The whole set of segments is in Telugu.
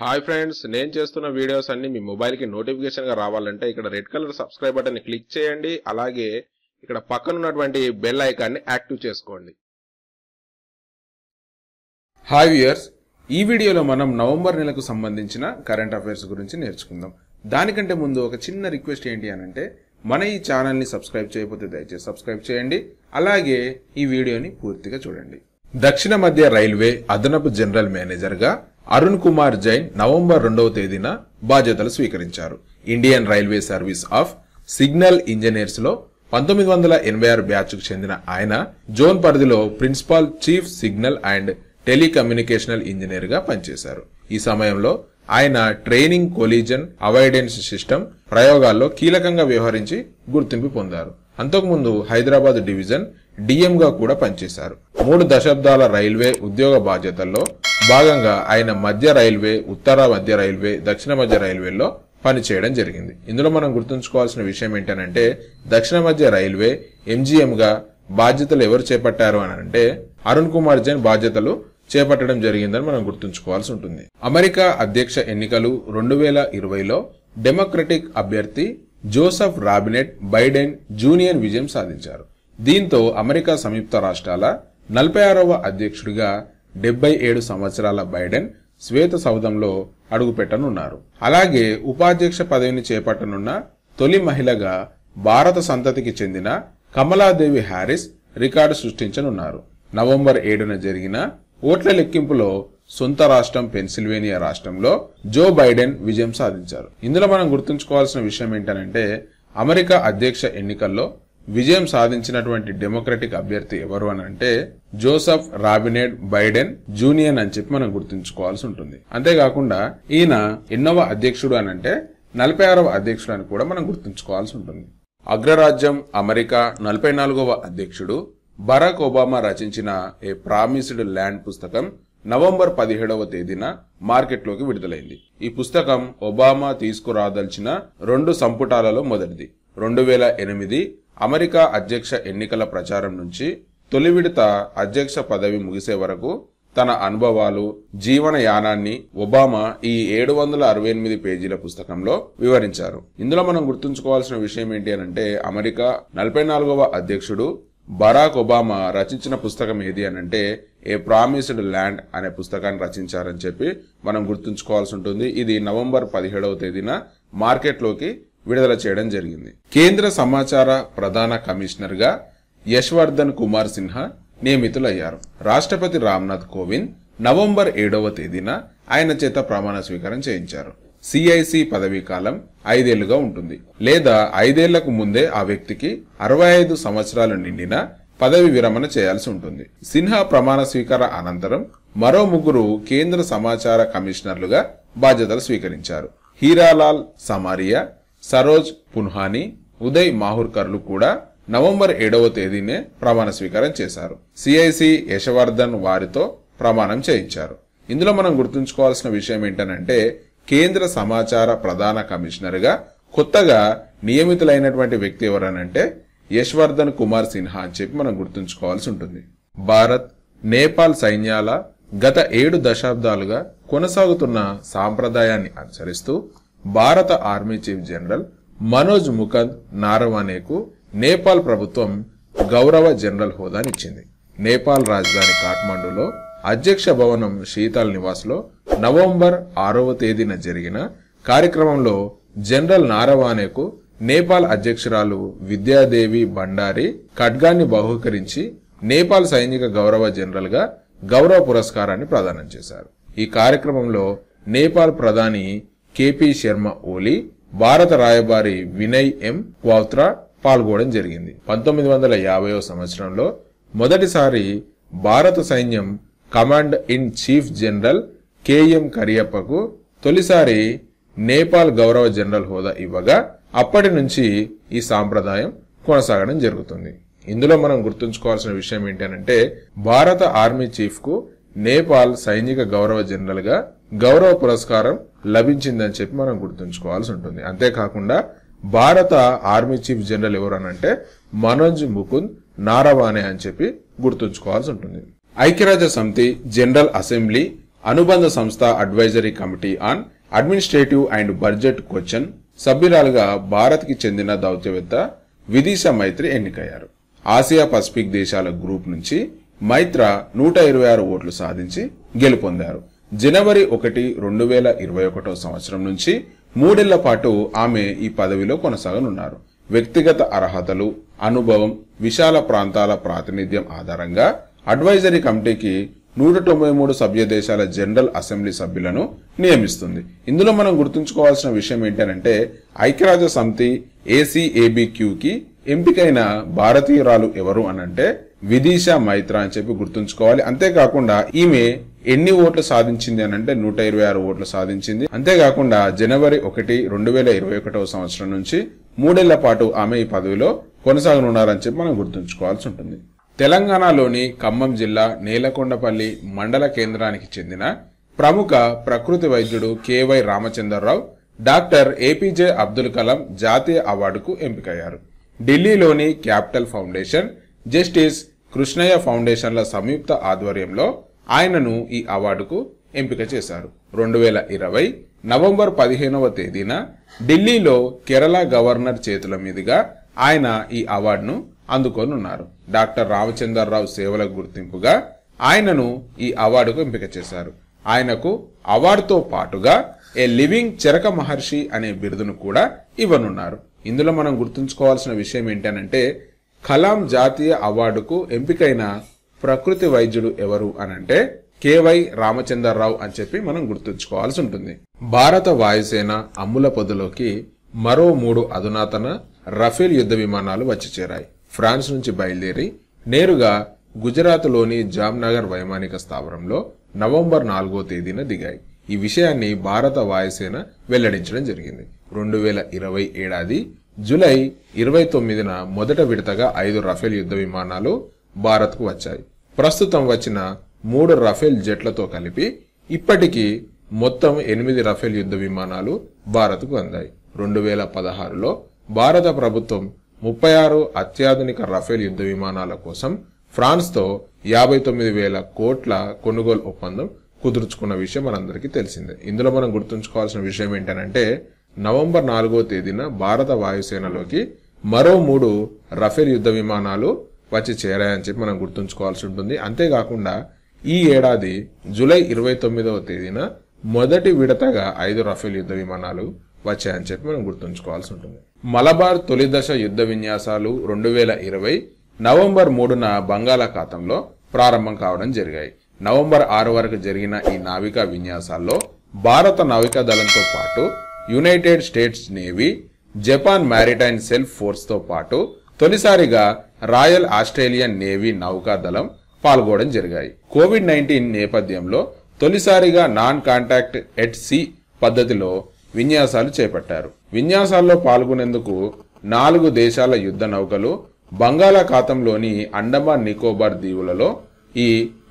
హాయ్ ఫ్రెండ్స్ నేను చేస్తున్న వీడియోస్ అన్ని మీ మొబైల్కి నోటిఫికేషన్గా రావాలంటే ఇక్కడ రెడ్ కలర్ సబ్స్క్రైబ్ బటన్ని క్లిక్ చేయండి అలాగే ఇక్కడ పక్కన ఉన్నటువంటి బెల్ ఐకాన్ని యాక్టివ్ చేసుకోండి హాయ్ వ్యూయర్స్ ఈ వీడియోలో మనం నవంబర్ నెలకు సంబంధించిన కరెంట్ అఫైర్స్ గురించి నేర్చుకుందాం దానికంటే ముందు ఒక చిన్న రిక్వెస్ట్ ఏంటి అనంటే మన ఈ ఛానల్ని సబ్స్క్రైబ్ చేయకపోతే దయచేసి సబ్స్క్రైబ్ చేయండి అలాగే ఈ వీడియోని పూర్తిగా చూడండి దక్షిణ మధ్య రైల్వే అదనపు జనరల్ మేనేజర్గా అరుణ్ కుమార్ జైన్ నవంబర్ రెండవ తేదీన బాధ్యతలు స్వీకరించారు Indian railway service of signal engineers లో పంతొమ్మిది వందల ఎనభై ఆరు బ్యాచ్కు చెందిన ఆయన జోన్ పరిధిలో principal chief signal and telecommunicational engineer గా పనిచేశారు ఈ సమయంలో ఆయన ట్రైనింగ్ కొలీజన్ అవాయిడెన్స్ సిస్టమ్ ప్రయోగాల్లో కీలకంగా వ్యవహరించి గుర్తింపు పొందారు అంతకుముందు హైదరాబాద్ డివిజన్ డిఎంగా కూడా పనిచేశారు మూడు దశాబ్దాల రైల్వే ఉద్యోగ బాధ్యతల్లో భాగంగా ఆయన మధ్య రైల్వే ఉత్తర మధ్య రైల్వే దక్షిణ మధ్య రైల్వేలో పనిచేయడం జరిగింది ఇందులో మనం గుర్తుంచుకోవాల్సిన విషయం ఏంటంటే దక్షిణ మధ్య రైల్వే ఎంజీఎంగా బాధ్యతలు ఎవరు చేపట్టారు అని అంటే అరుణ్ కుమార్ జైన్ బాధ్యతలు చేపట్టడం జరిగిందని మనం గుర్తుంచుకోవాల్సి ఉంటుంది అమెరికా అధ్యక్ష ఎన్నికలు రెండు వేల ఇరవైలో డెమోక్రటిక్ అభ్యర్థి జోసఫ్ రాబినెట్ బైడెన్ జూనియర్ విజయం సాధించారు దీంతో అమెరికా సంయుక్త రాష్ట్రాల నలభై ఆరవ అధ్యక్షుడిగా డెబ్బై ఏడు సంవత్సరాల బైడెన్ శ్వేత సౌధంలో అడుగుపెట్టనున్నారు అలాగే ఉపాధ్యక్ష పదవిని చేపట్టనున్న తొలి మహిళగా భారత సంతతికి చెందిన కమలాదేవి హ్యారిస్ రికార్డు సృష్టించనున్నారు నవంబర్ ఏడున జరిగిన ఓట్ల లెక్కింపులో సొంత రాష్ట్రం పెన్సిల్వేనియా రాష్ట్రంలో జో బైడెన్ విజయం సాధించారు ఇందులో మనం గుర్తుంచుకోవాల్సిన విషయం ఏంటంటే అమెరికా అధ్యక్ష ఎన్నికల్లో విజయం సాధించినటువంటి డెమోక్రటిక్ అభ్యర్థి ఎవరు అని అంటే జోసఫ్ రాబినేడ్ బైడెన్ జూనియర్ అని చెప్పి మనం గుర్తుంచుకోవాల్సి ఉంటుంది అంతేకాకుండా ఈయన ఎన్నవ అధ్యక్షుడు అని అంటే నలభై ఆరవ అధ్యక్షుడు అని కూడా మనం గుర్తుంచుకోవాల్సి ఉంటుంది అగ్రరాజ్యం అమెరికా నలభై నాలుగవ అధ్యక్షుడు బరాక్ ఒబామా రచించిన ఏ ప్రామిస్డ్ ల్యాండ్ పుస్తకం నవంబర్ పదిహేడవ తేదీన మార్కెట్లోకి విడుదలైంది ఈ పుస్తకం ఒబామా తీసుకురాదలిచిన రెండు సంపుటాలలో మొదటిది రెండు వేల ఎనిమిది అమెరికా అధ్యక్ష ఎన్నికల ప్రచారం నుంచి తొలి విడత అధ్యక్ష పదవి ముగిసే వరకు తన అనుభవాలు జీవన యానాన్ని ఒబామా ఈ ఏడు వందల అరవై ఎనిమిది పేజీల పుస్తకంలో వివరించారు ఇందులో మనం గుర్తుంచుకోవాల్సిన విషయం ఏంటి అని అంటే అమెరికా నలభై నాలుగవ అధ్యక్షుడు బరాక్ ఒబామా రచించిన పుస్తకం ఏది అని అంటే ఏ ప్రామిస్డ్ ల్యాండ్ అనే పుస్తకాన్ని రచించారని చెప్పి మనం గుర్తుంచుకోవాల్సి ఉంటుంది ఇది నవంబర్ పదిహేడవ తేదీన మార్కెట్లోకి విడుదల చేయడం జరిగింది కేంద్ర సమాచార ప్రధాన కమిషనర్గా యశ్వర్ధన్ కుమార్ సిన్హా నియమితులయ్యారు రాష్ట్రపతి రామ్నాథ్ కోవింద్ నవంబర్ ఏడవ తేదీన ఆయన చేత ప్రమాణ స్వీకారం చేయించారు సిఐసి పదవీ కాలం ఐదేళ్లుగా ఉంటుంది లేదా ఐదేళ్లకు ముందే ఆ వ్యక్తికి అరవై ఐదు సంవత్సరాలు నిండిన పదవి విరమణ చేయాల్సి ఉంటుంది సిన్హా ప్రమాణ స్వీకార అనంతరం మరో ముగ్గురు కేంద్ర సమాచార కమిషనర్లుగా బాధ్యతలు స్వీకరించారు హీరాలాల్ సమారియా సరోజ్ పున్హాని ఉదయ్ మాహుర్కర్లు కూడా నవంబర్ ఏడవ తేదీనే ప్రమాణ స్వీకారం చేశారు సిఐసి యశవర్ధన్ వారితో ప్రమాణం చేయించారు ఇందులో మనం గుర్తుంచుకోవాల్సిన విషయం ఏంటనంటే కేంద్ర సమాచార ప్రధాన కమిషనర్గా కొత్తగా నియమితులైనటువంటి వ్యక్తి ఎవరనంటే యశ్వర్ధన్ కుమార్ సిన్హా అని చెప్పి మనం గుర్తుంచుకోవాల్సి ఉంటుంది భారత్ నేపాల్ సైన్యాల గత ఏడు దశాబ్దాలుగా కొనసాగుతున్న సాంప్రదాయాన్ని అనుసరిస్తూ భారత army chief general Manoj Mukund నారవానేకు నేపాల్ ప్రభుత్వం గౌరవ జనరల్ హోదానిచ్చింది నేపాల్ రాజధాని కాఠ్మండులో అధ్యక్ష భవనం శీతల్ నివాస్లో నవంబర్ ఆరవ తేదీన జరిగిన కార్యక్రమంలో జనరల్ నారవానేకు నేపాల్ అధ్యక్షురాలు విద్యాదేవి భండారి ఖడ్గాన్ని బహుకరించి నేపాల్ సైనిక గౌరవ జనరల్గా గౌరవ పురస్కారాన్ని ప్రదానం చేశారు ఈ కార్యక్రమంలో నేపాల్ ప్రధాని కేపీ శర్మ ఓలీ భారత రాయబారి వినయ్ ఎం క్వాత్రా పాల్గొనడం జరిగింది పంతొమ్మిది వందల యాభై సంవత్సరంలో మొదటిసారి భారత సైన్యం command in chief general KM కరియప్పకు తొలిసారి నేపాల్ గౌరవ జనరల్ హోదా ఇవ్వగా అప్పటి నుంచి ఈ సాంప్రదాయం కొనసాగడం జరుగుతుంది ఇందులో మనం గుర్తుంచుకోవాల్సిన విషయం ఏంటంటే భారత ఆర్మీ చీఫ్కు నేపాల్ సైనిక గౌరవ జనరల్గా గౌరవ పురస్కారం లభించిందని చెప్పి మనం గుర్తుంచుకోవాల్సి ఉంటుంది అంతేకాకుండా భారత ఆర్మీ చీఫ్ జనరల్ ఎవరనంటే మనోజ్ ముకుంద్ నారవాణే అని చెప్పి గుర్తుంచుకోవాల్సి ఉంటుంది ఐక్యరాజ్య సమితి జనరల్ అసెంబ్లీ అనుబంధ సంస్థ advisory committee on administrative and budget question సభ్యురాలుగా భారత్కి చెందిన దౌత్యవేత్త విదిశా మైత్రి ఎన్నికయ్యారు ఆసియా పసిఫిక్ దేశాల గ్రూప్ నుంచి మైత్ర నూట ఇరవై ఆరు ఓట్లు సాధించి గెలుపొందారు జనవరి ఒకటి రెండు వేల ఇరవై ఒకటో సంవత్సరం నుంచి మూడేళ్ల పాటు ఆమె ఈ పదవిలో కొనసాగనున్నారు వ్యక్తిగత అర్హతలు అనుభవం విశాల ప్రాంతాల ప్రాతినిధ్యం ఆధారంగా అడ్వైజరీ కమిటీకి నూట తొంభై మూడు సభ్య దేశాల జనరల్ అసెంబ్లీ సభ్యులను నియమిస్తుంది ఇందులో మనం గుర్తుంచుకోవాల్సిన విషయం ఏంటంటే ఐక్యరాజ్య సమితి ఏసీఏబిక్యూకి ఎంపికైన భారతీయురాలు ఎవరు అనంటే విదిశా మైత్రా అని చెప్పి గుర్తుంచుకోవాలి అంతేకాకుండా ఈమె ఎన్ని ఓట్లు సాధించింది అని అంటే నూట ఇరవై ఆరు ఓట్లు సాధించింది అంతేకాకుండా జనవరి ఒకటి రెండు వేల ఇరవై ఒకటవ సంవత్సరం నుంచి మూడేళ్ల పాటు ఆమె ఈ పదవిలో కొనసాగనున్నారని చెప్పి మనం గుర్తుంచుకోవాల్సి ఉంటుంది తెలంగాణలోని ఖమ్మం జిల్లా నేలకొండపల్లి మండల కేంద్రానికి చెందిన ప్రముఖ ప్రకృతి వైద్యుడు KY Ramachandra Rao doctor APJ Abdul Kalam జాతీయ అవార్డుకు ఎంపికయ్యారు ఢిల్లీలోని క్యాపిటల్ ఫౌండేషన్ జస్టిస్ కృష్ణయ్య ఫౌండేషన్ల సంయుక్త ఆధ్వర్యంలో ఆయనను ఈ అవార్డుకు ఎంపిక చేశారు రెండు వేల ఇరవై నవంబర్ పదిహేనవ తేదీన ఢిల్లీలో కేరళ గవర్నర్ చేతుల మీదుగా ఆయన ఈ అవార్డును అందుకోనున్నారు డాక్టర్ రామచంద్రరావు సేవల గుర్తింపుగా ఆయనను ఈ అవార్డుకు ఎంపిక చేశారు ఆయనకు అవార్డుతో పాటుగా ఏ లివింగ్ చెరక మహర్షి అనే బిరుదును కూడా ఇవ్వనున్నారు ఇందులో మనం గుర్తుంచుకోవాల్సిన విషయం ఏంటంటే కలాం జాతీయ అవార్డుకు ఎంపికైన ప్రకృతి వైద్యుడు ఎవరు అనంటే కేవై రామచంద్రరావు అని చెప్పి మనం గుర్తుంచుకోవాల్సి ఉంటుంది భారత వాయుసేన అమ్ముల పొదులోకి మరో మూడు అధునాతన రఫేల్ యుద్ధ విమానాలు వచ్చి చేరాయి ఫ్రాన్స్ నుంచి బయలుదేరి నేరుగా గుజరాత్లోని జామ్నగర్ వైమానిక స్థావరంలో నవంబర్ నాలుగో తేదీన దిగాయి ఈ విషయాన్ని భారత వాయుసేన వెల్లడించడం జరిగింది రెండు వేల ఇరవై ఏడాది జూలై ఇరవై తొమ్మిదిన మొదట విడతగా ఐదు రఫేల్ యుద్ధ విమానాలు భారత్కు వచ్చాయి ప్రస్తుతం వచ్చిన మూడు రఫేల్ జెట్లతో కలిపి ఇప్పటికీ మొత్తం ఎనిమిది రఫేల్ యుద్ధ విమానాలు భారత్కు అందాయి రెండు వేల పదహారులో భారత ప్రభుత్వం ముప్పై ఆరు అత్యాధునిక రఫేల్ యుద్ధ విమానాల కోసం ఫ్రాన్స్తో యాభై తొమ్మిది వేల కోట్ల కొనుగోలు ఒప్పందం కుదుర్చుకున్న విషయం మనందరికీ తెలిసిందే ఇందులో మనం గుర్తుంచుకోవాల్సిన విషయం ఏంటంటే నవంబర్ నాలుగో తేదీన భారత వాయుసేనలోకి మరో మూడు రఫేల్ యుద్ధ విమానాలు వచ్చి చేరాయని చెప్పి మనం గుర్తుంచుకోవాల్సి ఉంటుంది అంతేకాకుండా ఈ ఏడాది జూలై ఇరవై తొమ్మిదవ తేదీన మొదటి విడతగా ఐదు రఫేల్ యుద్ధ విమానాలు వచ్చాయని చెప్పి మనం గుర్తుంచుకోవాల్సి ఉంటుంది మలబార్ తొలిదశ యుద్ధ విన్యాసాలు రెండు వేల ఇరవై నవంబర్ మూడున బంగాళాఖాతంలో ప్రారంభం కావడం జరిగాయి నవంబర్ ఆరు వరకు జరిగిన ఈ నావికా విన్యాసాల్లో భారత నావికా దళంతో పాటు United States Navy Japan maritime self ఫోర్స్తో పాటు తొలిసారిగా రాయల్ ఆస్ట్రేలియన్ నేవీ నౌకాదళం పాల్గొనడం జరిగాయి కోవిడ్ నైన్టీన్ నేపథ్యంలో తొలిసారిగా నాన్ కాంటాక్ట్ ఎట్ సి పద్ధతిలో విన్యాసాలు చేపట్టారు విన్యాసాల్లో పాల్గొనేందుకు నాలుగు దేశాల యుద్ధ నౌకలు బంగాళాఖాతంలోని అండమాన్ నికోబార్ దీవులలో ఈ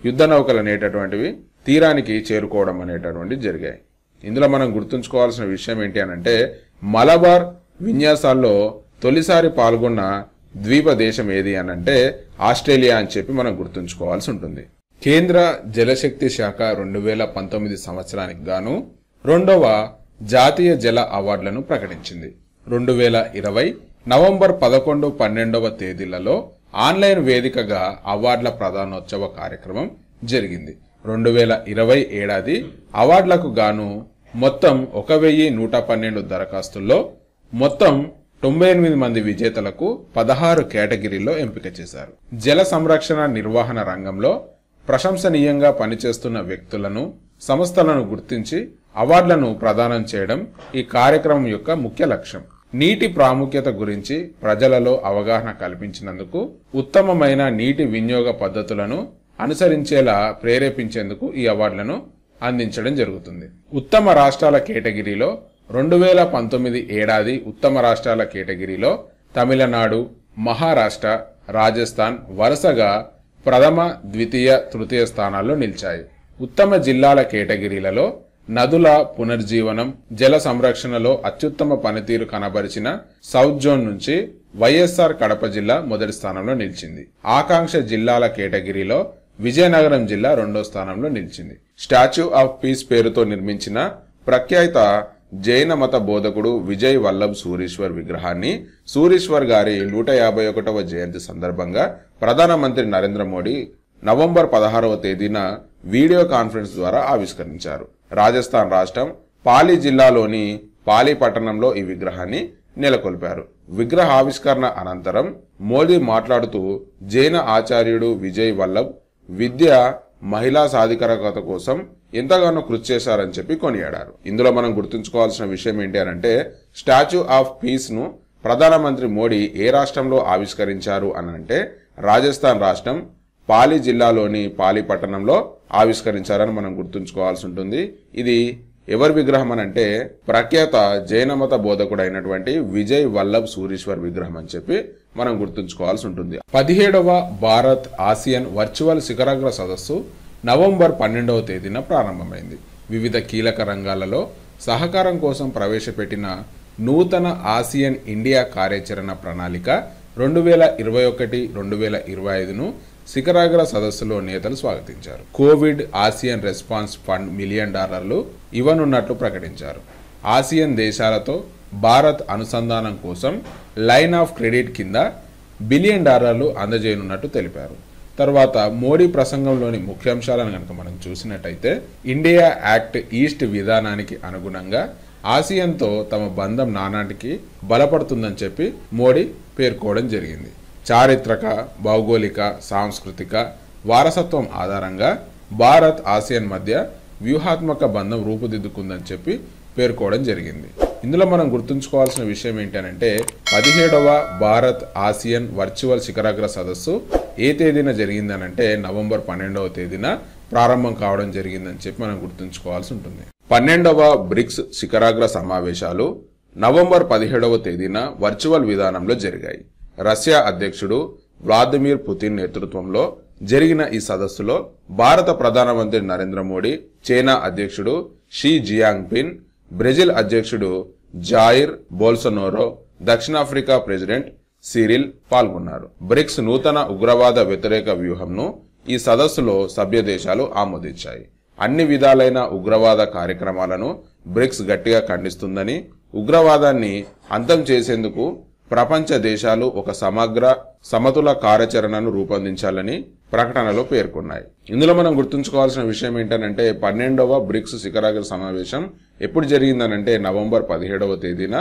యుద్ధ నౌకలు అనేటటువంటివి తీరానికి చేరుకోవడం అనేటటువంటి జరిగాయి ఇందులో మనం గుర్తుంచుకోవాల్సిన విషయం ఏంటి అనంటే మలబార్ విన్యాసాల్లో తొలిసారి పాల్గొన్న ద్వీప దేశం ఏది అనంటే ఆస్ట్రేలియా అని చెప్పి మనం గుర్తుంచుకోవాల్సి ఉంటుంది కేంద్ర జలశక్తి శాఖ రెండు వేల పంతొమ్మిది సంవత్సరానికి గాను రెండవ జాతీయ జల అవార్డులను ప్రకటించింది రెండు వేల ఇరవై నవంబర్ పదకొండు పన్నెండవ తేదీలలో ఆన్లైన్ వేదికగా అవార్డుల ప్రధానోత్సవ కార్యక్రమం జరిగింది రెండు వేల ఇరవై ఏడాది అవార్డులకు గాను మొత్తం ఒక వెయ్యి నూట పన్నెండు దరఖాస్తుల్లో మొత్తం తొంభై ఎనిమిది మంది విజేతలకు పదహారు కేటగిరీల్లో ఎంపిక చేశారు జల సంరక్షణ నిర్వహణ రంగంలో ప్రశంసనీయంగా పనిచేస్తున్న వ్యక్తులను సంస్థలను గుర్తించి అవార్డులను ప్రదానం చేయడం ఈ కార్యక్రమం యొక్క ముఖ్య లక్ష్యం నీటి ప్రాముఖ్యత గురించి ప్రజలలో అవగాహన కల్పించినందుకు ఉత్తమమైన నీటి వినియోగ పద్ధతులను అనుసరించేలా ప్రేరేపించేందుకు ఈ అవార్డులను అందించడం జరుగుతుంది ఉత్తమ రాష్ట్రాల కేటగిరీలో రెండు వేల పంతొమ్మిది ఏడాది ఉత్తమ రాష్ట్రాల కేటగిరీలో తమిళనాడు మహారాష్ట్ర రాజస్థాన్ వరుసగా ప్రథమ ద్వితీయ తృతీయ స్థానాల్లో నిలిచాయి ఉత్తమ జిల్లాల కేటగిరీలలో నదుల పునర్జీవనం జల సంరక్షణలో అత్యుత్తమ పనితీరు కనబరిచిన సౌత్ జోన్ నుంచి వైఎస్ఆర్ కడప జిల్లా మొదటి స్థానంలో నిలిచింది ఆకాంక్ష జిల్లాల కేటగిరీలో విజయనగరం జిల్లా రెండో స్థానంలో నిలిచింది స్టాచ్యూ ఆఫ్ పీస్ పేరుతో నిర్మించిన ప్రఖ్యాత జైన మత బోధకుడు విజయ్ వల్లభ్ సూరీశ్వర్ విగ్రహాన్ని సూరీశ్వర్ గారి నూట యాభై ఒకటవ జయంతి సందర్భంగా ప్రధానమంత్రి నరేంద్ర మోడీ నవంబర్ పదహారవ తేదీన వీడియో కాన్ఫరెన్స్ ద్వారా ఆవిష్కరించారు రాజస్థాన్ రాష్ట్రం పాలి జిల్లాలోని పాలి పట్టణంలో ఈ విగ్రహాన్ని నెలకొల్పారు విగ్రహ ఆవిష్కరణ అనంతరం మోడీ మాట్లాడుతూ జైన ఆచార్యుడు విజయ్ వల్లభ్ విద్య మహిళా సాధికారకత కోసం ఎంతగానో కృషి చేశారని చెప్పి కొనియాడారు ఇందులో మనం గుర్తుంచుకోవాల్సిన విషయం ఏంటి అంటే స్టాచ్యూ ఆఫ్ పీస్ను ప్రధానమంత్రి మోడీ ఏ రాష్ట్రంలో ఆవిష్కరించారు అనంటే రాజస్థాన్ రాష్ట్రం పాలి జిల్లాలోని పాలి పట్టణంలో ఆవిష్కరించారని మనం గుర్తుంచుకోవాల్సి ఉంటుంది ఇది ఎవరి విగ్రహం అని అంటే ప్రఖ్యాత జైనమత బోధకుడైనటువంటి విజయ్ వల్లభ్ సూరీశ్వర్ విగ్రహం అని చెప్పి మనం గుర్తుంచుకోవాల్సి ఉంటుంది పదిహేడవ భారత్ ఆసియన్ వర్చువల్ శిఖరాగ్ర సదస్సు నవంబర్ పన్నెండవ తేదీన ప్రారంభమైంది వివిధ కీలక రంగాలలో సహకారం కోసం ప్రవేశపెట్టిన నూతన ఆసియన్ ఇండియా కార్యాచరణ ప్రణాళిక రెండు వేల ఇరవై ఒకటి రెండు వేల ఇరవై ఐదును శిఖరాగ్ర సదస్సులో నేతలు స్వాగతించారు COVID ASEAN response fund million డాలర్లు ఇవ్వనున్నట్లు ప్రకటించారు ఆసియన్ దేశాలతో భారత్ అనుసంధానం కోసం లైన్ ఆఫ్ క్రెడిట్ కింద బిలియన్ డాలర్లు అందజేయనున్నట్టు తెలిపారు తర్వాత మోడీ ప్రసంగంలోని ముఖ్యాంశాలను కనుక మనం చూసినట్టయితే ఇండియా యాక్ట్ ఈస్ట్ విధానానికి అనుగుణంగా ఆసియన్తో తమ బంధం నానాటికి బలపడుతుందని చెప్పి మోడీ పేర్కోవడం జరిగింది చారిత్రక భౌగోళిక సాంస్కృతిక వారసత్వం ఆధారంగా భారత్ ఆసియన్ మధ్య వ్యూహాత్మక బంధం రూపుదిద్దుకుందని చెప్పి పేర్కోవడం జరిగింది ఇందులో మనం గుర్తుంచుకోవాల్సిన విషయం ఏంటంటే పదిహేడవ భారత్ ఆసియన్ వర్చువల్ శిఖరాగ్ర సదస్సు ఏ తేదీన జరిగిందనంటే నవంబర్ పన్నెండవ తేదీన ప్రారంభం కావడం జరిగిందని చెప్పి మనం గుర్తుంచుకోవాల్సి ఉంటుంది పన్నెండవ బ్రిక్స్ శిఖరాగ్ర సమావేశాలు నవంబర్ పదిహేడవ తేదీన వర్చువల్ విధానంలో జరిగాయి రష్యా అధ్యక్షుడు వ్లాదిమిర్ పుతిన్ నేతృత్వంలో జరిగిన ఈ సదస్సులో భారత ప్రధానమంత్రి నరేంద్ర మోడీ చైనా అధ్యక్షుడు షీ జియాంగ్ పిన్ బ్రెజిల్ అధ్యక్షుడు జాయిర్ బోల్సనోరో దక్షిణాఫ్రికా ప్రెసిడెంట్ సిరిల్ పాల్గొన్నారు బ్రిక్స్ నూతన ఉగ్రవాద వ్యతిరేక వ్యూహంను ఈ సదస్సులో సభ్య దేశాలు ఆమోదించాయి అన్ని విధాలైన ఉగ్రవాద కార్యక్రమాలను బ్రిక్స్ గట్టిగా ఖండిస్తుందని ఉగ్రవాదాన్ని అంతం చేసేందుకు ప్రపంచ దేశాలు ఒక సమగ్ర సమతుల కార్యాచరణను రూపొందించాలని ప్రకటనలో పేర్కొన్నాయి ఇందులో మనం గుర్తుంచుకోవాల్సిన విషయం ఏంటంటే పన్నెండవ బ్రిక్స్ శిఖరాగ్ర సమావేశం ఎప్పుడు జరిగిందనంటే నవంబర్ పదిహేడవ తేదీన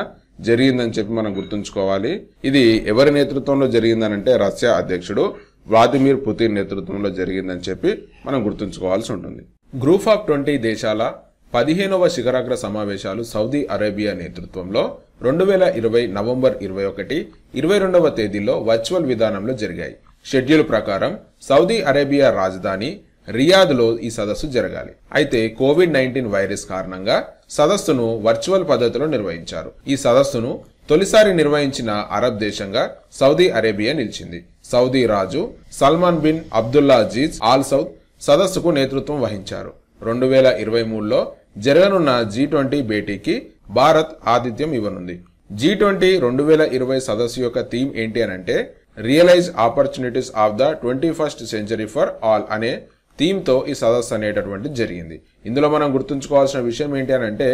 జరిగిందని చెప్పి మనం గుర్తుంచుకోవాలి ఇది ఎవరి నేతృత్వంలో జరిగిందనంటే రష్యా అధ్యక్షుడు వ్లాదిమిర్ పుతిన్ నేతృత్వంలో జరిగిందని చెప్పి మనం గుర్తుంచుకోవాల్సి ఉంటుంది గ్రూప్ ఆఫ్ ట్వంటీ దేశాల పదిహేనవ శిఖరాగ్ర సమావేశాలు సౌదీ అరేబియా నేతృత్వంలో రెండు వేల ఇరవై నవంబర్ ఇరవై ఒకటి ఇరవై రెండవ తేదీలో వర్చువల్ విధానంలో జరిగాయి షెడ్యూల్ ప్రకారం సౌదీ అరేబియా రాజధాని రియాద్లో ఈ సదస్సు జరగాలి అయితే కోవిడ్ నైన్టీన్ వైరస్ కారణంగా సదస్సును వర్చువల్ పద్ధతిలో నిర్వహించారు ఈ సదస్సును తొలిసారి నిర్వహించిన అరబ్ దేశంగా సౌదీ అరేబియా నిలిచింది సౌదీ రాజు Salman bin Abdullah Aziz Al Saud సదస్సుకు నేతృత్వం వహించారు రెండు వేల ఇరవై మూడులో జరగనున్న జీ ట్వంటీ భేటీకి భారత్ ఆతిథ్యం ఇవ్వనుంది జీ ట్వంటీ రెండు వేల ఇరవై సదస్సు యొక్క థీమ్ ఏంటి అని అంటే realise opportunities of the twenty first century for all అనే థీమ్తో ఈ సదస్సు అనేటటువంటి జరిగింది ఇందులో మనం గుర్తుంచుకోవాల్సిన విషయం ఏంటి అని అంటే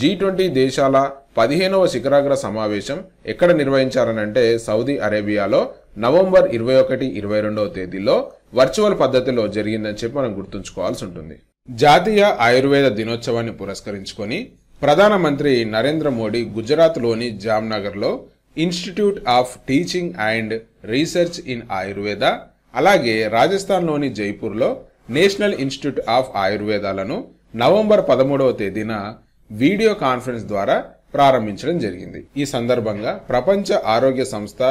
జీ ట్వంటీ దేశాల పదిహేనవ శిఖరాగ్ర సమావేశం ఎక్కడ నిర్వహించారనంటే సౌదీ అరేబియాలో నవంబర్ ఇరవై ఒకటి ఇరవై రెండవ తేదీలో వర్చువల్ పద్ధతిలో జరిగిందని చెప్పి మనం గుర్తుంచుకోవాల్సి ఉంటుంది జాతీయ ఆయుర్వేద దినోత్సవాన్ని పురస్కరించుకొని ప్రధానమంత్రి నరేంద్ర మోడీ గుజరాత్లోని జామ్నగర్లో institute of teaching and research in Ayurveda అలాగే రాజస్థాన్లోని జైపూర్లో నేషనల్ ఇన్స్టిట్యూట్ ఆఫ్ ఆయుర్వేదాలను నవంబర్ పదమూడవ తేదీన వీడియో కాన్ఫరెన్స్ ద్వారా ప్రారంభించడం జరిగింది ఈ సందర్భంగా ప్రపంచ ఆరోగ్య సంస్థ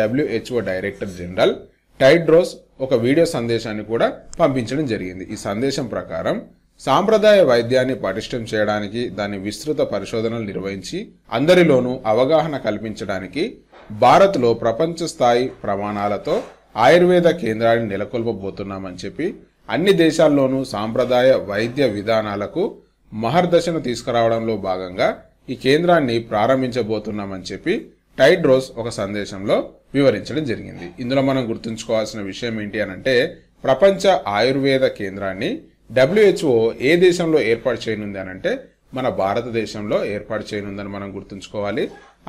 డబ్ల్యూహెచ్ఓ డైరెక్టర్ జనరల్ టైడ్రోస్ ఒక వీడియో సందేశాన్ని కూడా పంపించడం జరిగింది ఈ సందేశం ప్రకారం సాంప్రదాయ వైద్యాన్ని పటిష్టం చేయడానికి దాని విస్తృత పరిశోధనలు నిర్వహించి అందరిలోనూ అవగాహన కల్పించడానికి భారత్లో ప్రపంచ స్థాయి ప్రమాణాలతో ఆయుర్వేద కేంద్రాన్ని నెలకొల్పబోతున్నామని చెప్పి అన్ని దేశాల్లోనూ సాంప్రదాయ వైద్య విధానాలకు మహర్దశను తీసుకురావడంలో భాగంగా ఈ కేంద్రాన్ని ప్రారంభించబోతున్నామని చెప్పి టైడ్ రోజ్ ఒక సందేశంలో వివరించడం జరిగింది ఇందులో మనం గుర్తుంచుకోవాల్సిన విషయం ఏంటి అనంటే ప్రపంచ ఆయుర్వేద కేంద్రాన్ని డబ్ల్యూహెచ్ఓ ఏ దేశంలో ఏర్పాటు చేయనుంది అనంటే మన భారతదేశంలో ఏర్పాటు చేయనుందని మనం గుర్తుంచుకోవాలి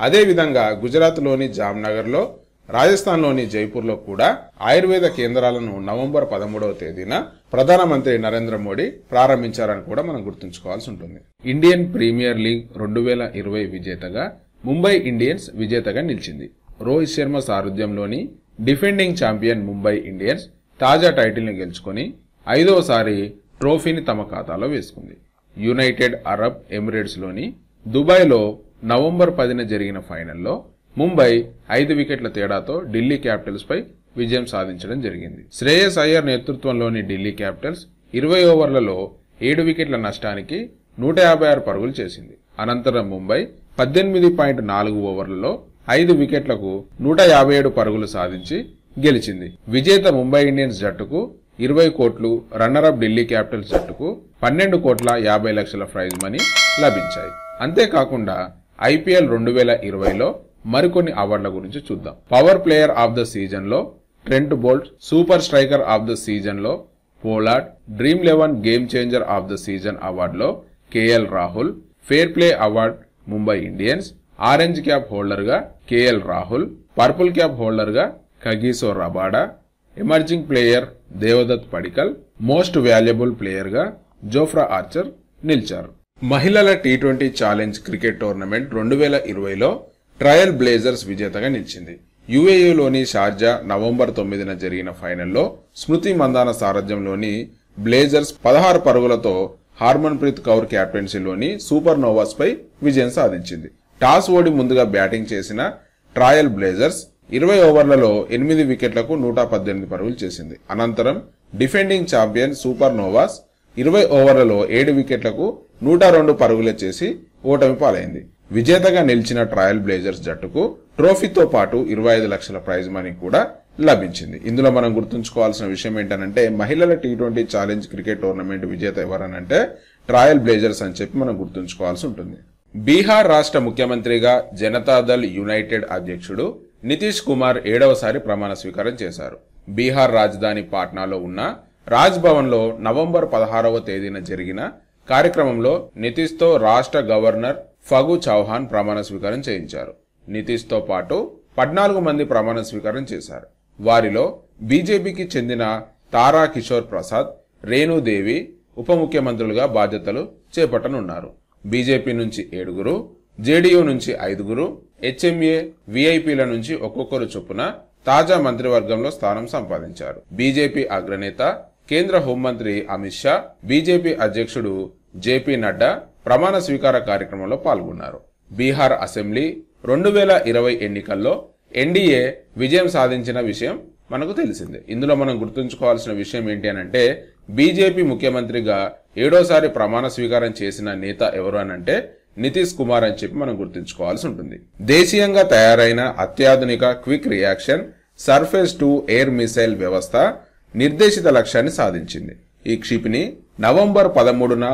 అదేవిధంగా గుజరాత్లోని జామ్నగర్లో రాజస్థాన్లోని జైపూర్లో కూడా ఆయుర్వేద కేంద్రాలను నవంబర్ పదమూడవ తేదీన ప్రధానమంత్రి నరేంద్ర మోడీ ప్రారంభించారని కూడా మనం గుర్తుంచుకోవాల్సి ఉంటుంది ఇండియన్ ప్రీమియర్ లీగ్ రెండు వేల ఇరవై విజేతగా ముంబై ఇండియన్స్ విజేతగా నిలిచింది రోహిత్ శర్మ సారథ్యంలోని డిఫెండింగ్ ఛాంపియన్ ముంబై ఇండియన్స్ తాజా టైటిల్ని గెలుచుకొని ఐదవసారి ట్రోఫీని తమ ఖాతాలో వేసుకుంది యునైటెడ్ అరబ్ ఎమిరేట్స్లోని దుబాయ్లో నవంబర్ పదిన జరిగిన ఫైనల్లో ముంబై ఐదు వికెట్ల తేడాతో ఢిల్లీ క్యాపిటల్స్పై విజయం సాధించడం జరిగింది శ్రేయస్ అయ్యర్ నేతృత్వంలోని ఢిల్లీ క్యాపిటల్స్ ఇరవై ఓవర్లలో ఏడు వికెట్ల నష్టానికి నూట యాభై ఆరు పరుగులు చేసింది అనంతరం ముంబై పద్దెనిమిది పాయింట్ నాలుగు ఓవర్లలో ఐదు వికెట్లకు నూట యాభై ఏడు పరుగులు సాధించి గెలిచింది విజేత ముంబై ఇండియన్స్ జట్టుకు ఇరవై కోట్లు అప్ ఢిల్లీ క్యాపిటల్ జట్టుకు పన్నెండు కోట్ల యాభై లక్షల ప్రైజ్ మనీ లభించాయి అంతేకాకుండా ఐపీఎల్ రెండు వేల ఇరవైలో మరికొన్ని అవార్డుల గురించి చూద్దాం పవర్ ప్లేయర్ ఆఫ్ ద సీజన్లో Trent Boult super striker of the సీజన్లో Pollard dream eleven game changer of the season అవార్డులో KL Rahul fair play award Mumbai Indians orange cap హోల్డర్గా కేఎల్ రాహుల్ పర్పుల్ క్యాప్ హోల్డర్గా Kagiso Rabada emerging player Devdutt Padikkal most valuable ప్లేయర్గా జోఫ్రా ఆర్చర్ నిలిచారు మహిళల T twenty challenge cricket tournament రెండు వేల ఇరవైలో ట్రయల్ బ్లేజర్స్ విజేతగా నిలిచింది యుఏయులోని e షార్జా నవంబర్ తొమ్మిదిన జరిగిన ఫైనల్లో స్మృతి మందాన సారథ్యంలోని బ్లేజర్స్ పదహారు పరుగులతో హార్మన్ప్రీత్ కౌర్ క్యాప్టెన్సీలోని సూపర్ నోవాస్పై విజయం సాధించింది టాస్ ఓడి ముందుగా బ్యాటింగ్ చేసిన ట్రయల్ బ్లేజర్స్ ఇరవై ఓవర్లలో ఎనిమిది వికెట్లకు నూట పద్దెనిమిది పరుగులు చేసింది అనంతరం డిఫెండింగ్ ఛాంపియన్ సూపర్ నోవాస్ ఇరవై ఓవర్లలో ఏడు వికెట్లకు నూట రెండు పరుగులు చేసి ఓటమి పాలైంది విజేతగా నిలిచిన ట్రయల్ బ్లేజర్స్ జట్టుకు ట్రోఫీతో పాటు ఇరవై ఐదు లక్షల ప్రైజ్ మనీ కూడా లభించింది ఇందులో మనం గుర్తుంచుకోవాల్సిన విషయం ఏంటంటే మహిళల T twenty challenge cricket tournament విజేత ఎవరనంటే ట్రయల్ బ్లేజర్స్ అని చెప్పి మనం గుర్తుంచుకోవాల్సి ఉంటుంది బీహార్ రాష్ట్ర ముఖ్యమంత్రిగా జనతాదళ్ యునైటెడ్ అధ్యక్షుడు నితీష్ కుమార్ ఏడవసారి ప్రమాణ స్వీకారం చేశారు బీహార్ రాజధాని పాట్నాలో ఉన్న రాజ్భవన్లో నవంబర్ పదహారవ తేదీన జరిగిన కార్యక్రమంలో నితీష్తో రాష్ట్ర గవర్నర్ ఫగు చౌహాన్ ప్రమాణ స్వీకారం చేయించారు నితీష్తో పాటు పద్నాలుగు మంది ప్రమాణ స్వీకారం చేశారు వారిలో బీజేపీకి చెందిన తారా కిషోర్ ప్రసాద్ రేణుదేవి ఉప ముఖ్యమంత్రులుగా బాధ్యతలు చేపట్టనున్నారు బీజేపీ నుంచి ఏడుగురు జేడీయూ నుంచి ఐదుగురు హెచ్ఎంఏ విఐపీల నుంచి ఒక్కొక్కరు చొప్పున తాజా మంత్రివర్గంలో స్థానం సంపాదించారు బీజేపీ అగ్రనేత కేంద్ర హోంమంత్రి అమిత్ షా బీజేపీ అధ్యక్షుడు జేపీ నడ్డా ప్రమాణ స్వీకార కార్యక్రమంలో పాల్గొన్నారు బీహార్ అసెంబ్లీ రెండు వేల ఇరవై ఎన్నికల్లో ఎన్డీఏ విజయం సాధించిన విషయం మనకు తెలిసిందే ఇందులో మనం గుర్తుంచుకోవాల్సిన విషయం ఏంటి అని అంటే బీజేపీ ముఖ్యమంత్రిగా ఏడోసారి ప్రమాణ స్వీకారం చేసిన నేత ఎవరు అనంటే నితీష్ కుమార్ అని చెప్పి మనం గుర్తుంచుకోవాల్సి ఉంటుంది దేశీయంగా తయారైన అత్యాధునిక quick reaction surface to air missile వ్యవస్థ నిర్దేశిత లక్ష్యాన్ని సాధించింది ఈ క్షిపిని నవంబర్ పదమూడున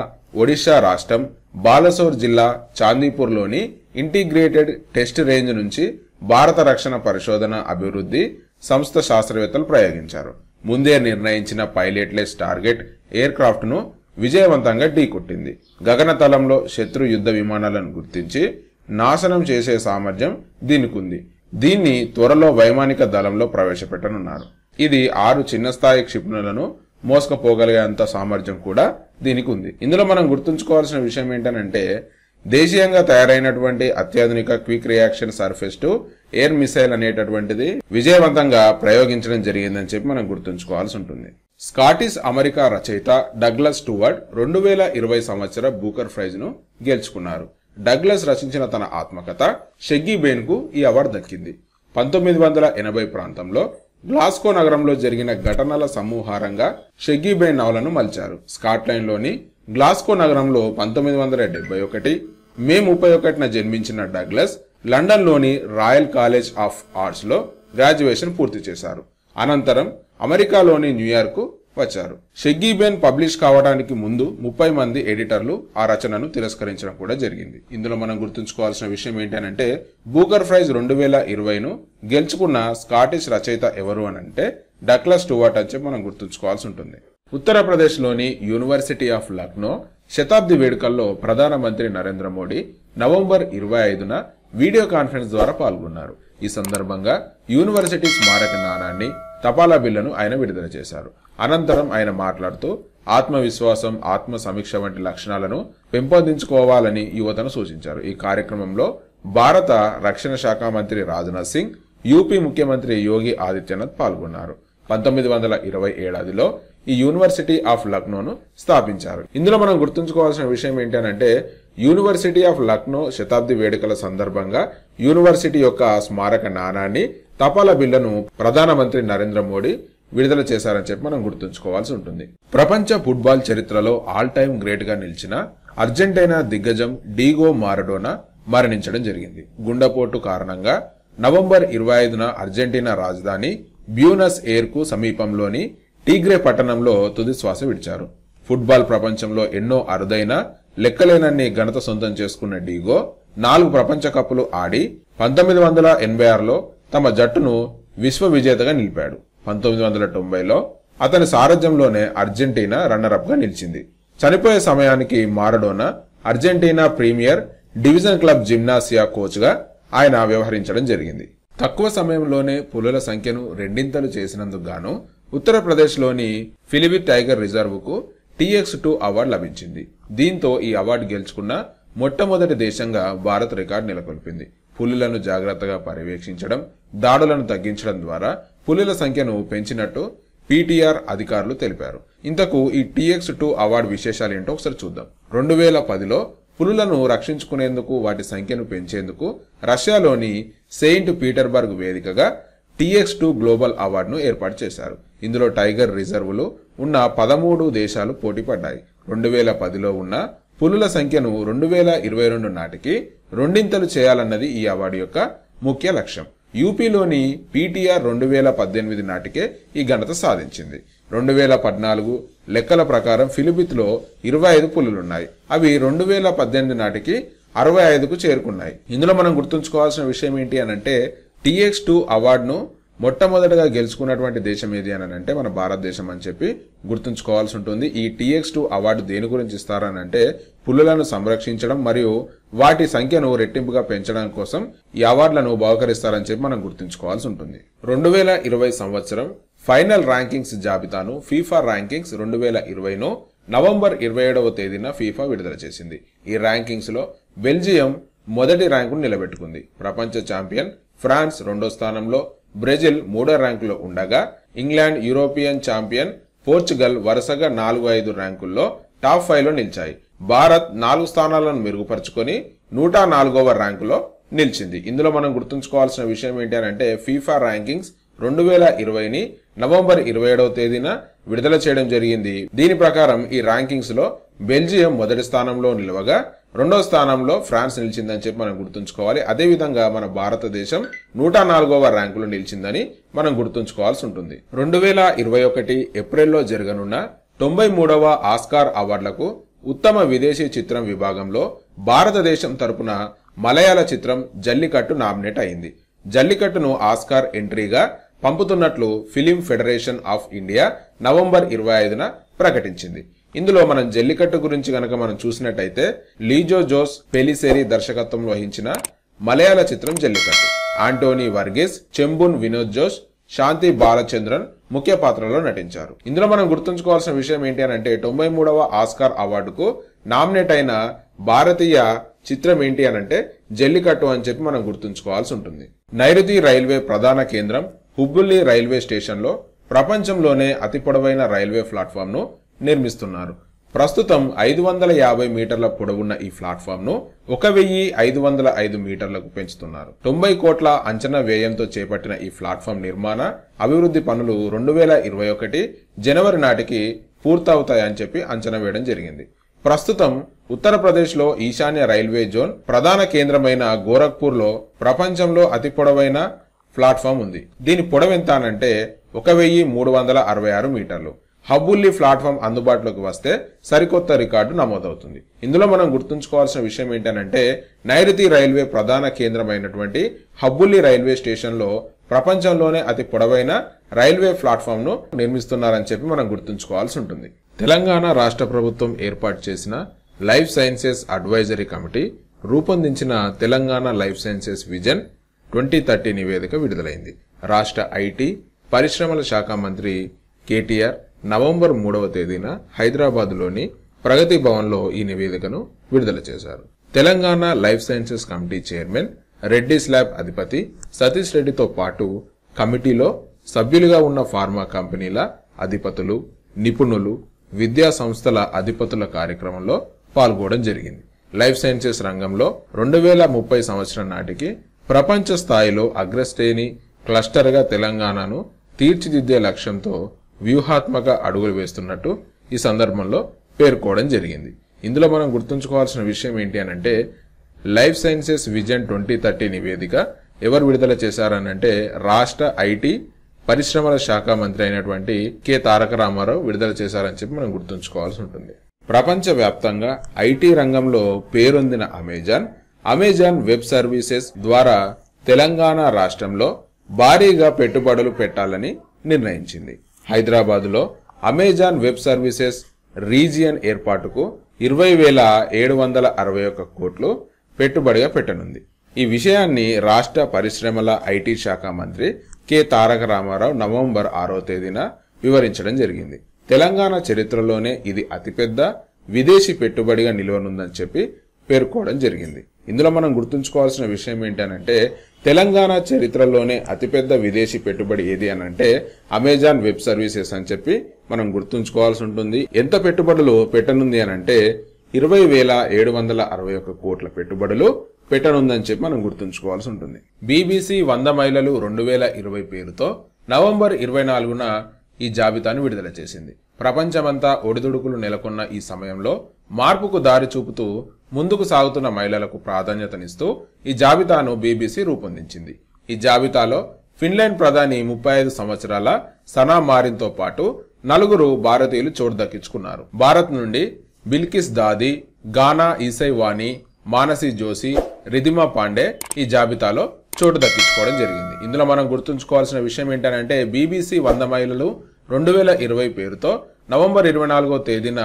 ఒడిశా రాష్ట్రం బాలసోర్ జిల్లా చాందీపూర్లోని ఇంటిగ్రేటెడ్ టెస్ట్ రేంజ్ నుంచి భారత రక్షణ పరిశోధన అభివృద్ధి సంస్థ శాస్త్రవేత్తలు ప్రయోగించారు ముందే నిర్ణయించిన పైలెట్లెస్ టార్గెట్ ఎయిర్ క్రాఫ్ట్ను విజయవంతంగా ఢీకొట్టింది గగనతలంలో శత్రు యుద్ధ విమానాలను గుర్తించి నాశనం చేసే సామర్థ్యం దీనికి దీన్ని త్వరలో వైమానిక దళంలో ప్రవేశపెట్టనున్నారు ఇది ఆరు చిన్న స్థాయి క్షిపణులను అంత సామర్థ్యం కూడా దీనికి ఉంది ఇందులో మనం గుర్తుంచుకోవాల్సిన విషయం ఏంటంటే దేశీయంగా తయారైనటువంటి అత్యాధునిక quick reaction surface to air missile అనేటటువంటిది విజయవంతంగా ప్రయోగించడం జరిగిందని చెప్పి మనం గుర్తుంచుకోవాల్సి ఉంటుంది స్కాటిష్ అమెరికా రచయిత డగ్లస్ స్టూవర్డ్ రెండు వేల ఇరవై సంవత్సర బూకర్ ప్రైజ్ను గెలుచుకున్నారు డగ్లస్ రచించిన తన ఆత్మకథ షెగ్గీ బేన్కు ఈ అవార్డు దక్కింది పంతొమ్మిది వందల ఎనభై ప్రాంతంలో గ్లాస్కో నగరంలో జరిగిన ఘటనల సమూహారంగా షెగ్గీ బేన్ నవలను మలిచారు స్కాట్లాండ్లోని గ్లాస్కో నగరంలో పంతొమ్మిది వందల డెబ్బై ఒకటి మే ముప్పై ఒకటిన జన్మించిన డగ్లస్ లండన్లోని రాయల్ కాలేజ్ ఆఫ్ ఆర్ట్స్లో గ్రాడ్యుయేషన్ పూర్తి చేశారు అనంతరం అమెరికాలోని న్యూయార్క్ వచ్చారు బెన్ పబ్లిష్ కావడానికి ముందు ముప్పై మంది ఎడిటర్లు ఆ రచనను తిరస్కరించడం కూడా జరిగింది ఇందులో మనం గుర్తుంచుకోవాల్సిన విషయం అంటే బూకర్ ప్రైజ్ రెండు వేల ఇరవైను గెలుచుకున్న స్కాటిష్ రచయిత ఎవరు అని అంటే డక్లా స్టూవర్ట్ అని చెప్పి మనం గుర్తుంచుకోవాల్సి ఉంటుంది ఉత్తరప్రదేశ్లోని యూనివర్సిటీ ఆఫ్ లక్నో శతాబ్ది వేడుకల్లో ప్రధానమంత్రి నరేంద్ర మోడీ నవంబర్ ఇరవై ఐదున వీడియో కాన్ఫరెన్స్ ద్వారా పాల్గొన్నారు ఈ సందర్భంగా యూనివర్సిటీ స్మారక నాణాన్ని తపాలా బిల్లును ఆయన విడుదల చేశారు అనంతరం ఆయన మాట్లాడుతూ ఆత్మవిశ్వాసం ఆత్మ సమీక్ష వంటి లక్షణాలను పెంపొందించుకోవాలని యువతను సూచించారు ఈ కార్యక్రమంలో భారత రక్షణ శాఖ మంత్రి రాజ్నాథ్ సింగ్ యూపీ ముఖ్యమంత్రి యోగి ఆదిత్యనాథ్ పాల్గొన్నారు పంతొమ్మిది వందల ఇరవై ఏడాదిలో ఈ యూనివర్సిటీ ఆఫ్ లక్నోను స్థాపించారు ఇందులో మనం గుర్తుంచుకోవాల్సిన విషయం ఏంటంటే యూనివర్సిటీ ఆఫ్ లక్నో శతాబ్ది వేడుకల సందర్భంగా యూనివర్సిటీ యొక్క స్మారక నాణాన్ని తపాలా బిల్లను ప్రధానమంత్రి నరేంద్ర మోడీ విడుదల చేశారని చెప్పి మనం గుర్తుంచుకోవాల్సి ఉంటుంది ప్రపంచ ఫుట్బాల్ చరిత్రలో ఆల్ టైమ్ గ్రేట్గా నిలిచిన అర్జెంటీనా దిగ్గజం డీగో మారడోనా మరణించడం జరిగింది గుండెపోటు కారణంగా నవంబర్ ఇరవై ఐదున అర్జెంటీనా రాజధాని బ్యూనస్ ఎయిర్కు సమీపంలోని టీగ్రే పట్టణంలో తుది శ్వాస విడిచారు ఫుట్బాల్ ప్రపంచంలో ఎన్నో అరుదైన లెక్కలేనన్ని ఘనత సొంతం చేసుకున్న డీగో నాలుగు ప్రపంచ కప్పులు ఆడి పంతొమ్మిది వందల ఎనభై ఆరులో తమ జట్టును విశ్వ విజేతగా నిలిపాడు పంతొమ్మిది వందల తొంభైలో అతని సారథ్యంలోనే అర్జెంటీనా గా నిలిచింది చనిపోయే సమయానికి Maradona Argentina premier division club Gimnasia కోచ్గా ఆయన వ్యవహరించడం జరిగింది తక్కువ సమయంలోనే పులుల సంఖ్యను రెండింతలు చేసినందుకు గాను ఉత్తరప్రదేశ్లోని ఫిలిబి టైగర్ రిజర్వ్కు టీఎక్స్ టూ అవార్డు లభించింది దీంతో ఈ అవార్డు గెలుచుకున్న మొట్టమొదటి దేశంగా భారత్ రికార్డు నెలకొల్పింది పులులను జాగ్రత్తగా పర్యవేక్షించడం దాడులను తగ్గించడం ద్వారా పులుల సంఖ్యను పెంచినట్టు పీటీఆర్ అధికారులు తెలిపారు ఇంతకు ఈ టీఎక్స్ టూ అవార్డు విశేషాలు ఏంటో ఒకసారి చూద్దాం రెండు వేల పదిలో పులులను రక్షించుకునేందుకు వాటి సంఖ్యను పెంచేందుకు రష్యాలోని సెయింట్ పీటర్బర్గ్ వేదికగా టీఎక్స్ టూ గ్లోబల్ అవార్డును ఏర్పాటు చేశారు ఇందులో టైగర్ రిజర్వులు ఉన్న పదమూడు దేశాలు పోటీపడ్డాయి రెండు వేల పదిలో ఉన్న పులుల సంఖ్యను రెండు వేల ఇరవై రెండు నాటికి రెండింతలు చేయాలన్నది ఈ అవార్డు యొక్క ముఖ్య లక్ష్యం యూపీలోని పీటీఆర్ రెండు వేల పద్దెనిమిది నాటికే ఈ ఘనత సాధించింది రెండు వేల పద్నాలుగు లెక్కల ప్రకారం లో ఇరవై ఐదు పులులున్నాయి అవి రెండు వేల పద్దెనిమిది నాటికి అరవై ఐదుకు చేరుకున్నాయి ఇందులో మనం గుర్తుంచుకోవాల్సిన విషయం ఏంటి అనంటే టీఎక్స్ టూ అవార్డును మొట్టమొదటగా గెలుచుకున్నటువంటి దేశం ఏది అని అంటే మన భారతదేశం అని చెప్పి గుర్తుంచుకోవాల్సి ఉంటుంది ఈ టీఎక్స్ టూ అవార్డు దేని గురించి ఇస్తారని అంటే పులులను సంరక్షించడం మరియు వాటి సంఖ్యను రెట్టింపుగా పెంచడం కోసం ఈ అవార్డులను బహుకరిస్తారని చెప్పి మనం గుర్తుంచుకోవాల్సి ఉంటుంది రెండు వేల ఇరవై సంవత్సరం ఫైనల్ ర్యాంకింగ్స్ జాబితాను ఫీఫా ర్యాంకింగ్స్ రెండు వేల ఇరవైను నవంబర్ ఇరవై ఏడవ తేదీన ఫీఫా విడుదల చేసింది ఈ ర్యాంకింగ్స్లో బెల్జియం మొదటి ర్యాంకును నిలబెట్టుకుంది ప్రపంచ ఛాంపియన్ ఫ్రాన్స్ రెండో స్థానంలో బ్రెజిల్ మూడో ర్యాంకులో ఉండగా ఇంగ్లాండ్ యూరోపియన్ ఛాంపియన్ పోర్చుగల్ వరుసగా నాలుగు ఐదు ర్యాంకుల్లో టాప్ ఫైవ్లో నిలిచాయి భారత్ నాలుగు స్థానాలను మెరుగుపరుచుకొని నూట నాలుగవ ర్యాంకులో నిలిచింది ఇందులో మనం గుర్తుంచుకోవాల్సిన విషయం ఏంటి అంటే ఫీఫా ర్యాంకింగ్స్ రెండు వేల ఇరవైని నవంబర్ ఇరవై ఏడవ తేదీన విడుదల చేయడం జరిగింది దీని ప్రకారం ఈ ర్యాంకింగ్స్ లో బెల్జియం మొదటి స్థానంలో నిలవగా రెండో స్థానంలో ఫ్రాన్స్ నిలిచిందని చెప్పి మనం గుర్తుంచుకోవాలి అదేవిధంగా మన భారతదేశం నూట నాలుగవ ర్యాంకులో నిలిచిందని మనం గుర్తుంచుకోవాల్సి ఉంటుంది రెండు వేల ఇరవై ఒకటి ఏప్రిల్లో జరగనున్న తొంభై మూడవ ఆస్కార్ అవార్డులకు ఉత్తమ విదేశీ చిత్రం విభాగంలో భారతదేశం తరపున మలయాళ చిత్రం జల్లికట్టు నామినేట్ అయింది జల్లికట్టును ఆస్కార్ ఎంట్రీగా పంపుతున్నట్లు film federation of India November ఇరవై ఐదున ప్రకటించింది ఇందులో మనం జల్లికట్టు గురించి గనక మనం చూసినట్టయితే లీజో జోస్ పెలిసేరి దర్శకత్వం వహించిన మలయాళ చిత్రం జల్లికట్టు ఆంటోనీ వర్గీస్ చెంబున్ వినోద్ జోష్ శాంతి బాలచంద్రన్ ముఖ్య పాత్రలో నటించారు ఇందులో మనం గుర్తుంచుకోవాల్సిన విషయం ఏంటి అని అంటే తొంభై మూడవ ఆస్కార్ అవార్డుకు నామినేట్ అయిన భారతీయ చిత్రం ఏంటి అని అంటే జల్లికట్టు అని చెప్పి మనం గుర్తుంచుకోవాల్సి ఉంటుంది నైరుతి రైల్వే ప్రధాన కేంద్రం హుబ్బుల్లి రైల్వే స్టేషన్లో ప్రపంచంలోనే అతి పొడవైన రైల్వే ప్లాట్ఫామ్ను నిర్మిస్తున్నారు ప్రస్తుతం ఐదు వందల యాభై మీటర్ల పొడవున్న ఈ ప్లాట్ఫామ్ను ఒక వెయ్యి ఐదు వందల ఐదు మీటర్లకు పెంచుతున్నారు తొంభై కోట్ల అంచనా వ్యయంతో చేపట్టిన ఈ ప్లాట్ఫామ్ నిర్మాణ అభివృద్ధి పనులు రెండు వేల ఇరవై ఒకటి జనవరి నాటికి పూర్తవుతాయని చెప్పి అంచనా వేయడం జరిగింది ప్రస్తుతం ఉత్తరప్రదేశ్లో ఈశాన్య రైల్వే జోన్ ప్రధాన కేంద్రమైన గోరఖ్పూర్లో ప్రపంచంలో అతి పొడవైన ప్లాట్ఫామ్ ఉంది దీని పొడవెంతానంటే ఒక వెయ్యి మూడు వందల అరవై ఆరు మీటర్లు హబ్బుల్లీ ప్లాట్ఫామ్ అందుబాటులోకి వస్తే సరికొత్త రికార్డు నమోదవుతుంది ఇందులో మనం గుర్తుంచుకోవాల్సిన విషయం ఏంటంటే నైరుతి రైల్వే ప్రధాన కేంద్రమైనటువంటి హబ్బుల్లీ రైల్వే స్టేషన్లో ప్రపంచంలోనే అతి పొడవైన రైల్వే ప్లాట్ఫామ్ను నిర్మిస్తున్నారని చెప్పి మనం గుర్తుంచుకోవాల్సి ఉంటుంది తెలంగాణ రాష్ట్ర ప్రభుత్వం ఏర్పాటు చేసిన లైఫ్ సైన్సెస్ అడ్వైజరీ కమిటీ రూపొందించిన Telangana life sciences vision twenty thirty నివేదిక విడుదలైంది రాష్ట్ర ఐటీ పరిశ్రమల శాఖ మంత్రి కేటీఆర్ నవంబర్ మూడవ తేదీన హైదరాబాద్లోని ప్రగతి భవన్లో ఈ నివేదికను విడుదల చేశారు Telangana life sciences committee chairman Reddy స్లాబ్ అధిపతి సతీష్ రెడ్డితో పాటు కమిటీలో సభ్యులుగా ఉన్న ఫార్మా కంపెనీల అధిపతులు నిపుణులు విద్యా సంస్థల అధిపతుల కార్యక్రమంలో పాల్గొనడం జరిగింది లైఫ్ సైన్సెస్ రంగంలో రెండు వేల ముప్పై సంవత్సరం నాటికి ప్రపంచ స్థాయిలో అగ్రశ్రేణి క్లస్టర్గా తెలంగాణను తీర్చిదిద్దే లక్ష్యంతో వ్యూహాత్మక అడుగులు వేస్తున్నట్టు ఈ సందర్భంలో పేర్కోవడం జరిగింది ఇందులో మనం గుర్తుంచుకోవాల్సిన విషయం ఏంటి అని అంటే life sciences vision twenty thirty నివేదిక ఎవరు విడుదల చేశారనంటే రాష్ట్ర ఐటీ పరిశ్రమల శాఖ మంత్రి అయినటువంటి కె తారక రామారావు విడుదల చేశారని చెప్పి మనం గుర్తుంచుకోవాల్సి ఉంటుంది ప్రపంచవ్యాప్తంగా ఐటీ రంగంలో పేరొందిన అమెజాన్ అమెజాన్ వెబ్ సర్వీసెస్ ద్వారా తెలంగాణ రాష్ట్రంలో భారీగా పెట్టుబడులు పెట్టాలని నిర్ణయించింది హైదరాబాదులో అమెజాన్ వెబ్ సర్వీసెస్ రీజియన్ ఏర్పాటుకు ఇరవై వేల ఏడు వందల అరవై ఒక కోట్లు పెట్టుబడిగా పెట్టనుంది ఈ విషయాన్ని రాష్ట్ర పరిశ్రమల ఐటీ శాఖ మంత్రి కె తారక రామారావు నవంబర్ ఆరో తేదీన వివరించడం జరిగింది తెలంగాణ చరిత్రలోనే ఇది అతిపెద్ద విదేశీ పెట్టుబడిగా నిలవనుందని చెప్పి పేర్కోవడం జరిగింది ఇందులో మనం గుర్తుంచుకోవాల్సిన విషయం ఏంటంటే తెలంగాణ చరిత్రలోనే అతిపెద్ద విదేశీ పెట్టుబడి ఏది అని అంటే అమెజాన్ వెబ్ సర్వీసెస్ అని చెప్పి మనం గుర్తుంచుకోవాల్సి ఉంటుంది ఎంత పెట్టుబడులు పెట్టనుంది అని అంటే ఇరవై వేల ఏడు వందల అరవై ఒక కోట్ల పెట్టుబడులు పెట్టనుందని చెప్పి మనం గుర్తుంచుకోవాల్సి ఉంటుంది బీబీసీ వంద మైలలు రెండు వేల ఇరవై పేరుతో నవంబర్ ఇరవై నాలుగున ఈ జాబితాను విడుదల చేసింది ప్రపంచమంతా ఒడిదుడుకులు నెలకొన్న ఈ సమయంలో మార్పుకు దారి చూపుతూ ముందుకు సాగుతున్న మహిళలకు ప్రాధాన్యతనిస్తూ ఈ జాబితాను బీబీసీ రూపొందించింది ఈ జాబితాలో ఫిన్లాండ్ ప్రధాని ముప్పై ఐదు సంవత్సరాల సనా మారిన్తో పాటు నలుగురు భారతీయులు చోటు దక్కించుకున్నారు భారత్ నుండి బిల్కిస్ దాది గానా ఈసై వాణి మానసి జోషి రిధిమా పాండే ఈ జాబితాలో చోటు దక్కించుకోవడం జరిగింది ఇందులో మనం గుర్తుంచుకోవాల్సిన విషయం ఏంటంటే బీబీసీ వంద మహిళలు రెండు వేల ఇరవై పేరుతో నవంబర్ ఇరవై నాలుగో తేదీన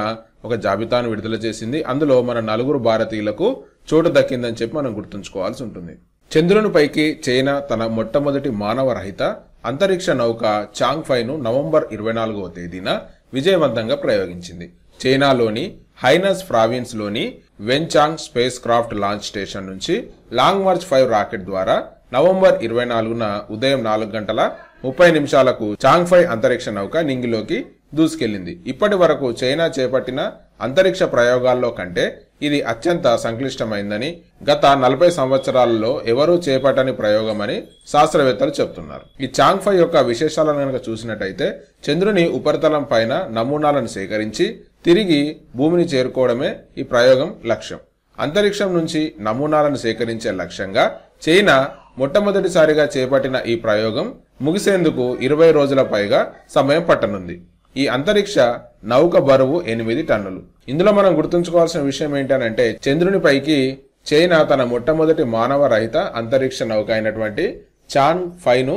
ఒక జాబితాను విడుదల చేసింది అందులో మన నలుగురు భారతీయులకు చోటు దక్కిందని చెప్పి మనం గుర్తుంచుకోవాల్సి ఉంటుంది చంద్రుని పైకి చైనా తన మొట్టమొదటి మానవ రహిత అంతరిక్ష నౌక చాంగ్ ఫైను నవంబర్ ఇరవై నాలుగవ తేదీన విజయవంతంగా ప్రయోగించింది చైనాలోని హైనస్ ప్రావిన్స్లోని Wenchang space craft launch station నుంచి లాంగ్ మార్చ్ ఫైవ్ రాకెట్ ద్వారా నవంబర్ ఇరవై నాలుగున ఉదయం నాలుగు గంటల ముప్పై నిమిషాలకు చాంగ్ ఫై అంతరిక్ష నౌక నింగిలోకి దూసుకెళ్లింది ఇప్పటి వరకు చైనా చేపట్టిన అంతరిక్ష ప్రయోగాల్లో కంటే ఇది అత్యంత సంక్లిష్టమైందని గత నలభై సంవత్సరాలలో ఎవరూ చేపట్టని ప్రయోగమని శాస్త్రవేత్తలు చెబుతున్నారు ఈ చాంగ్ఫై యొక్క విశేషాలను కనుక చూసినట్టయితే చంద్రుని ఉపరితలం పైన నమూనాలను సేకరించి తిరిగి భూమిని చేరుకోవడమే ఈ ప్రయోగం లక్ష్యం అంతరిక్షం నుంచి నమూనాలను సేకరించే లక్ష్యంగా చైనా మొట్టమొదటిసారిగా చేపట్టిన ఈ ప్రయోగం ముగిసేందుకు ఇరవై రోజుల పైగా సమయం పట్టనుంది ఈ అంతరిక్ష నౌక బరువు ఎనిమిది టన్నులు ఇందులో మనం గుర్తుంచుకోవాల్సిన విషయం ఏంటంటే చంద్రుని పైకి చైనా తన మొట్టమొదటి మానవ రహిత అంతరిక్ష నౌక అయినటువంటి చాన్ ఫైను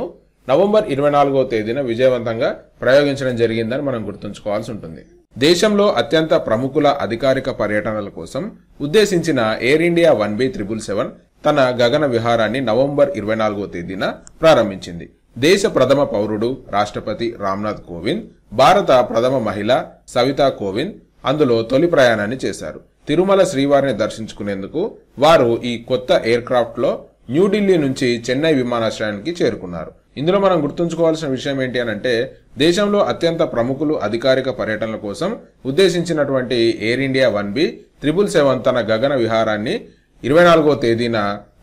నవంబర్ ఇరవై నాలుగో తేదీన విజయవంతంగా ప్రయోగించడం జరిగిందని మనం గుర్తుంచుకోవాల్సి ఉంటుంది దేశంలో అత్యంత ప్రముఖుల అధికారిక పర్యటనల కోసం ఉద్దేశించిన Air India one B triple seven తన గగన విహారాన్ని నవంబర్ ఇరవై నాలుగో తేదీన ప్రారంభించింది దేశ ప్రథమ పౌరుడు రాష్ట్రపతి రామ్నాథ్ కోవింద్ భారత ప్రథమ మహిళ సవితా కోవింద్ అందులో తొలి ప్రయాణాన్ని చేశారు తిరుమల శ్రీవారిని దర్శించుకునేందుకు వారు ఈ కొత్త ఎయిర్క్రాఫ్ట్లో న్యూఢిల్లీ నుంచి చెన్నై విమానాశ్రయానికి చేరుకున్నారు ఇందులో మనం గుర్తుంచుకోవాల్సిన విషయం ఏంటి అని అంటే దేశంలో అత్యంత ప్రముఖులు అధికారిక పర్యటనల కోసం ఉద్దేశించినటువంటి Air India one B triple seven తన గగన విహారాన్ని ఇరవై నాలుగో తేదీన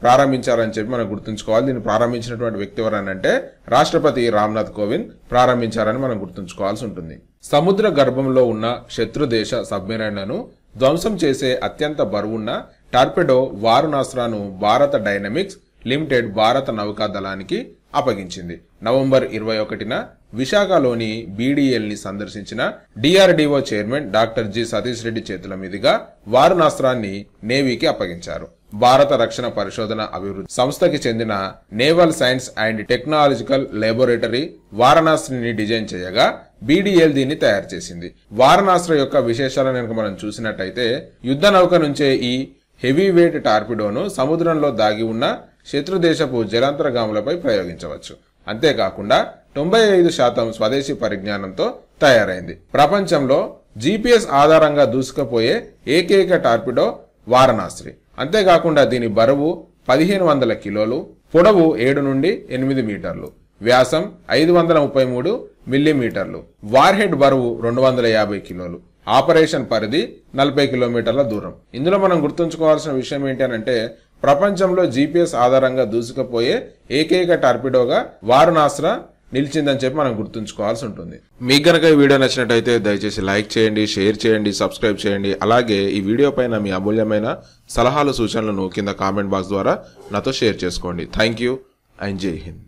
ప్రారంభించారని చెప్పి మనం గుర్తుంచుకోవాలి దీన్ని ప్రారంభించినటువంటి వ్యక్తి ఎవరనంటే రాష్ట్రపతి రామ్నాథ్ కోవింద్ ప్రారంభించారని మనం గుర్తుంచుకోవాల్సి ఉంటుంది సముద్ర గర్భంలో ఉన్న శత్రుదేశ సబ్మెరైన్లను ధ్వంసం చేసే అత్యంత బరువున్న టార్పెడో వారుణాస్త్రాను భారత డైనమిక్స్ లిమిటెడ్ భారత నౌకా దళానికి అప్పగించింది నవంబర్ ఇరవై ఒకటిన విశాఖలోని బీడీఎల్ని సందర్శించిన DRDO chairman doctor G Satish Reddy చేతుల మీదుగా వారుణాస్త్రాన్ని నేవీకి అప్పగించారు భారత రక్షణ పరిశోధన అభివృద్ధి సంస్థకి చెందిన naval science and technological laboratory వారణాసిని డిజైన్ చేయగా బీడీఎల్ దీన్ని తయారు చేసింది వారణాస్త్ర యొక్క విశేషాలను మనం చూసినట్టయితే యుద్ధ నౌక నుంచే ఈ హెవీ వెయిట్ టార్పిడోను సముద్రంలో దాగి ఉన్న శత్రుదేశపు జలాంతర్గాములపై ప్రయోగించవచ్చు అంతేకాకుండా తొంభై ఐదు శాతం స్వదేశీ పరిజ్ఞానంతో తయారైంది ప్రపంచంలో జీపీఎస్ ఆధారంగా దూసుకుపోయే ఏకైక టార్పిడో వారణాస్త్రి అంతేకాకుండా దీని బరువు పదిహేను వందల కిలోలు పొడవు ఏడు నుండి ఎనిమిది మీటర్లు వ్యాసం ఐదు వందల ముప్పై మూడు మిల్లీమీటర్లు వార్హెడ్ బరువు రెండు వందల యాభై కిలోలు ఆపరేషన్ పరిధి నలభై కిలోమీటర్ల దూరం ఇందులో మనం గుర్తుంచుకోవాల్సిన విషయం ఏంటి అంటే ప్రపంచంలో జీపీఎస్ ఆధారంగా దూసుకుపోయే ఏకైక టార్పిడోగా వారునాస్ర నిలిచిందని చెప్పి మనం గుర్తుంచుకోవాల్సి ఉంటుంది మీకు గనక ఈ వీడియో నచ్చినట్టయితే దయచేసి లైక్ చేయండి షేర్ చేయండి సబ్స్క్రైబ్ చేయండి అలాగే ఈ వీడియో పైన మీ అమూల్యమైన సలహాలు సూచనలను కింద కామెంట్ బాక్స్ ద్వారా నాతో షేర్ చేసుకోండి థ్యాంక్ యూ అండ్ జై హింద్